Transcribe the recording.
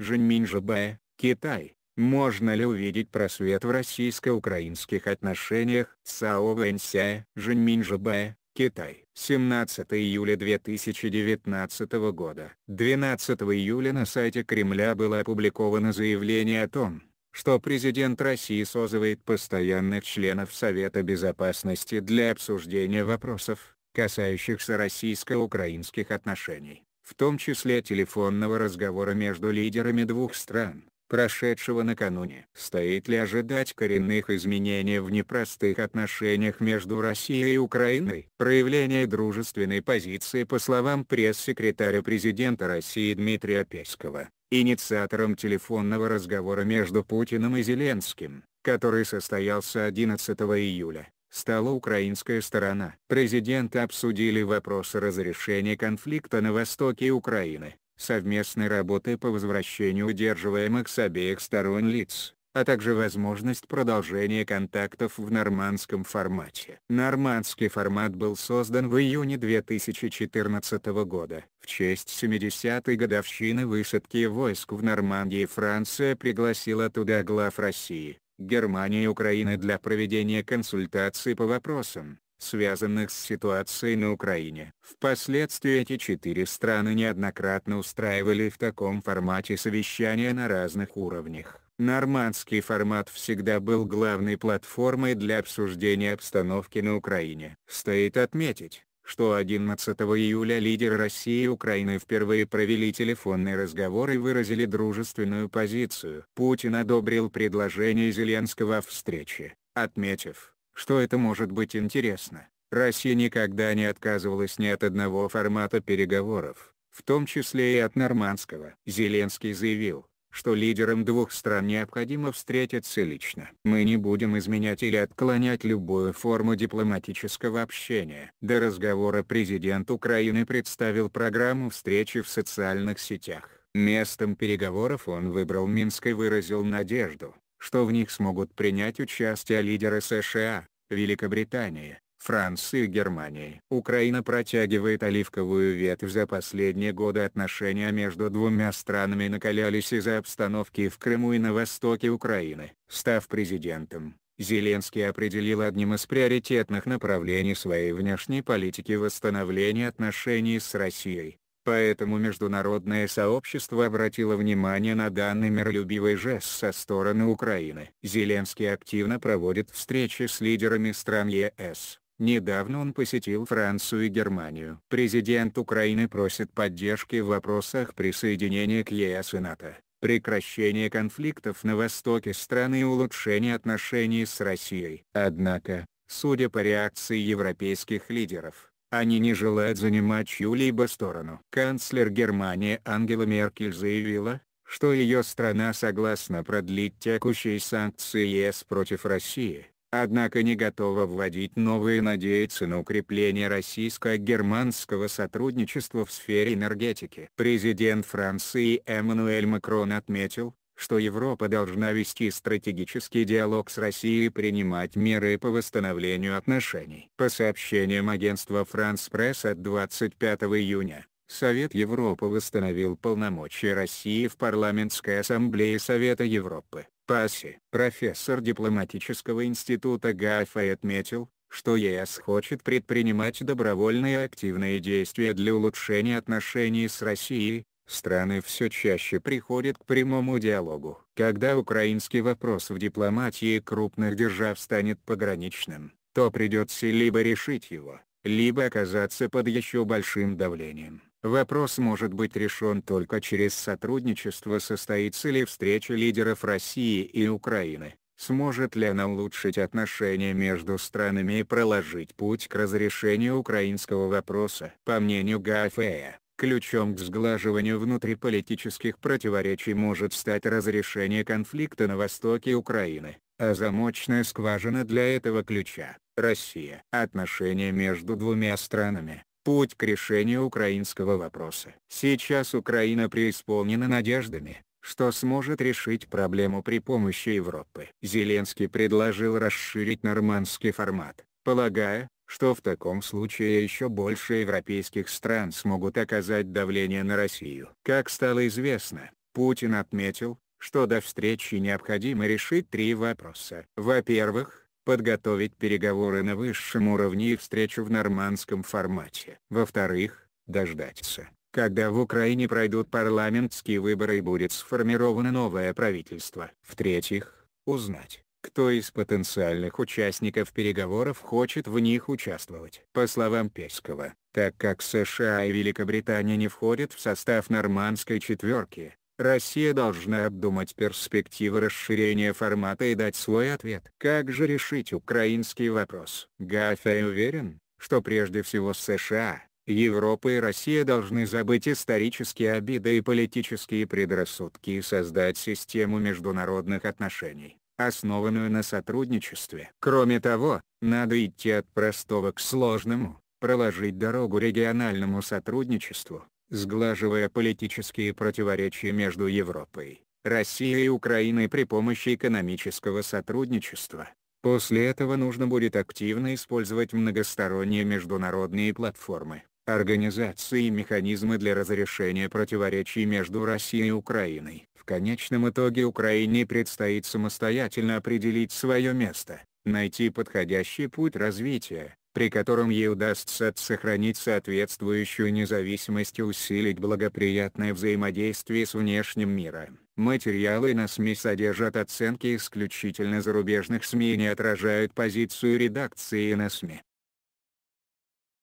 Жэньминь Китай. Можно ли увидеть просвет в российско-украинских отношениях? Сао Вэнься, Жэньминь Китай. 17 июля 2019 года. 12 июля на сайте Кремля было опубликовано заявление о том, что президент России созывает постоянных членов Совета Безопасности для обсуждения вопросов, касающихся российско-украинских отношений в том числе телефонного разговора между лидерами двух стран, прошедшего накануне. Стоит ли ожидать коренных изменений в непростых отношениях между Россией и Украиной? Проявление дружественной позиции по словам пресс-секретаря президента России Дмитрия Пескова, инициатором телефонного разговора между Путиным и Зеленским, который состоялся 11 июля стала украинская сторона. Президенты обсудили вопросы разрешения конфликта на востоке Украины, совместной работы по возвращению удерживаемых с обеих сторон лиц а также возможность продолжения контактов в нормандском формате. Нормандский формат был создан в июне 2014 года. В честь 70-й годовщины высадки войск в Нормандии Франция пригласила туда глав России, Германии и Украины для проведения консультаций по вопросам, связанных с ситуацией на Украине. Впоследствии эти четыре страны неоднократно устраивали в таком формате совещания на разных уровнях. Нормандский формат всегда был главной платформой для обсуждения обстановки на Украине. Стоит отметить, что 11 июля лидеры России и Украины впервые провели телефонный разговор и выразили дружественную позицию. Путин одобрил предложение Зеленского о встрече, отметив, что это может быть интересно. Россия никогда не отказывалась ни от одного формата переговоров, в том числе и от нормандского. Зеленский заявил, что лидерам двух стран необходимо встретиться лично. Мы не будем изменять или отклонять любую форму дипломатического общения. До разговора президент Украины представил программу встречи в социальных сетях. Местом переговоров он выбрал Минск и выразил надежду, что в них смогут принять участие лидеры США, Великобритании, Франции и Германии. Украина протягивает оливковую ветвь за последние годы отношения между двумя странами накалялись из-за обстановки в Крыму и на востоке Украины. Став президентом, Зеленский определил одним из приоритетных направлений своей внешней политики восстановление отношений с Россией. Поэтому международное сообщество обратило внимание на данный миролюбивый жест со стороны Украины. Зеленский активно проводит встречи с лидерами стран ЕС, Недавно он посетил Францию и Германию. Президент Украины просит поддержки в вопросах присоединения к ЕС и НАТО, прекращения конфликтов на востоке страны и улучшения отношений с Россией. Однако, судя по реакции европейских лидеров, они не желают занимать чью-либо сторону. Канцлер Германии Ангела Меркель заявила, что ее страна согласна продлить текущие санкции ЕС против России, однако не готова вводить новые и на укрепление российско-германского сотрудничества в сфере энергетики. Президент Франции Эммануэль Макрон отметил, что Европа должна вести стратегический диалог с Россией и принимать меры по восстановлению отношений. По сообщениям агентства France Press от 25 июня, Совет Европы восстановил полномочия России в Парламентской ассамблее Совета Европы. Пасси. Профессор дипломатического института Гаффей отметил, что ЕС хочет предпринимать добровольные активные действия для улучшения отношений с Россией, страны все чаще приходят к прямому диалогу. Когда украинский вопрос в дипломатии крупных держав станет пограничным, то придется либо решить его, либо оказаться под еще большим давлением. Вопрос может быть решен только через сотрудничество состоится ли встреча лидеров России и Украины, сможет ли она улучшить отношения между странами и проложить путь к разрешению украинского вопроса. По мнению Гафея, ключом к сглаживанию внутриполитических противоречий может стать разрешение конфликта на востоке Украины, а замочная скважина для этого ключа – Россия. Отношения между двумя странами путь к решению украинского вопроса. Сейчас Украина преисполнена надеждами, что сможет решить проблему при помощи Европы. Зеленский предложил расширить нормандский формат, полагая, что в таком случае еще больше европейских стран смогут оказать давление на Россию. Как стало известно, Путин отметил, что до встречи необходимо решить три вопроса. Во-первых, подготовить переговоры на высшем уровне и встречу в нормандском формате. Во-вторых, дождаться, когда в Украине пройдут парламентские выборы и будет сформировано новое правительство. В-третьих, узнать, кто из потенциальных участников переговоров хочет в них участвовать. По словам Пескова, так как США и Великобритания не входят в состав нормандской четверки, Россия должна обдумать перспективы расширения формата и дать свой ответ. Как же решить украинский вопрос? Гафей уверен, что прежде всего США, Европа и Россия должны забыть исторические обиды и политические предрассудки и создать систему международных отношений, основанную на сотрудничестве. Кроме того, надо идти от простого к сложному, проложить дорогу региональному сотрудничеству, сглаживая политические противоречия между Европой, Россией и Украиной при помощи экономического сотрудничества. После этого нужно будет активно использовать многосторонние международные платформы, организации и механизмы для разрешения противоречий между Россией и Украиной. В конечном итоге Украине предстоит самостоятельно определить свое место, найти подходящий путь развития, при котором ей удастся сохранить соответствующую независимость и усилить благоприятное взаимодействие с внешним миром. Материалы на СМИ содержат оценки исключительно зарубежных СМИ и не отражают позицию редакции на СМИ.